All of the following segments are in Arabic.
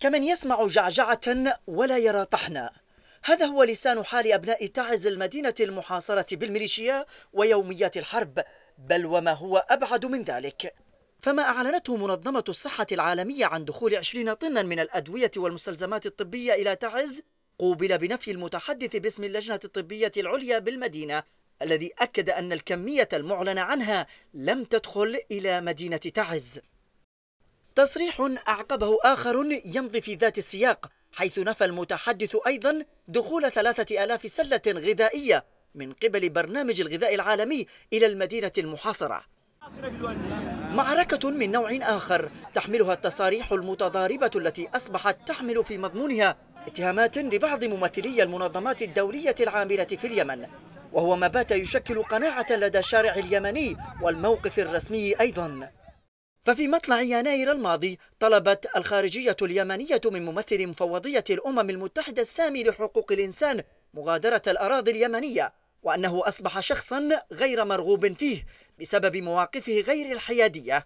كمن يسمع جعجعة ولا يرى طحنا هذا هو لسان حال أبناء تعز المدينة المحاصرة بالميليشيا ويوميات الحرب بل وما هو أبعد من ذلك فما أعلنته منظمة الصحة العالمية عن دخول 20 طنا من الأدوية والمستلزمات الطبية إلى تعز قوبل بنفي المتحدث باسم اللجنة الطبية العليا بالمدينة الذي أكد أن الكمية المعلنة عنها لم تدخل إلى مدينة تعز تصريح أعقبه آخر يمضي في ذات السياق حيث نفى المتحدث أيضا دخول ثلاثة ألاف سلة غذائية من قبل برنامج الغذاء العالمي إلى المدينة المحاصرة معركة من نوع آخر تحملها التصاريح المتضاربة التي أصبحت تحمل في مضمونها اتهامات لبعض ممثلي المنظمات الدولية العاملة في اليمن وهو ما بات يشكل قناعة لدى الشارع اليمني والموقف الرسمي أيضاً ففي مطلع يناير الماضي طلبت الخارجية اليمنية من ممثل مفوضية الأمم المتحدة السامي لحقوق الإنسان مغادرة الأراضي اليمنية وأنه أصبح شخصا غير مرغوب فيه بسبب مواقفه غير الحيادية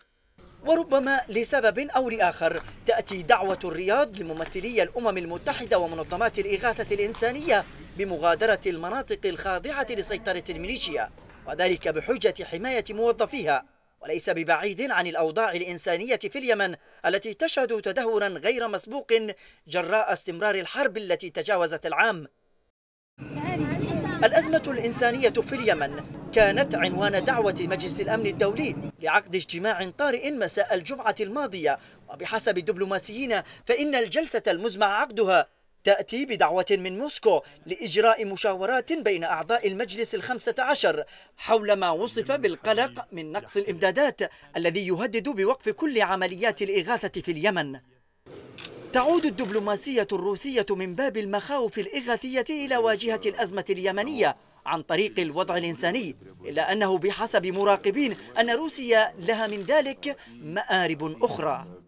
وربما لسبب أو لآخر تأتي دعوة الرياض لممثلي الأمم المتحدة ومنظمات الإغاثة الإنسانية بمغادرة المناطق الخاضعة لسيطرة الميليشيا وذلك بحجة حماية موظفيها وليس ببعيد عن الأوضاع الإنسانية في اليمن التي تشهد تدهورا غير مسبوق جراء استمرار الحرب التي تجاوزت العام الأزمة الإنسانية في اليمن كانت عنوان دعوة مجلس الأمن الدولي لعقد اجتماع طارئ مساء الجمعة الماضية وبحسب الدبلوماسيين فإن الجلسة المزمع عقدها تأتي بدعوة من موسكو لإجراء مشاورات بين أعضاء المجلس الخمسة عشر حول ما وصف بالقلق من نقص الإمدادات الذي يهدد بوقف كل عمليات الإغاثة في اليمن تعود الدبلوماسية الروسية من باب المخاوف الإغاثية إلى واجهة الأزمة اليمنية عن طريق الوضع الإنساني إلا أنه بحسب مراقبين أن روسيا لها من ذلك مآرب أخرى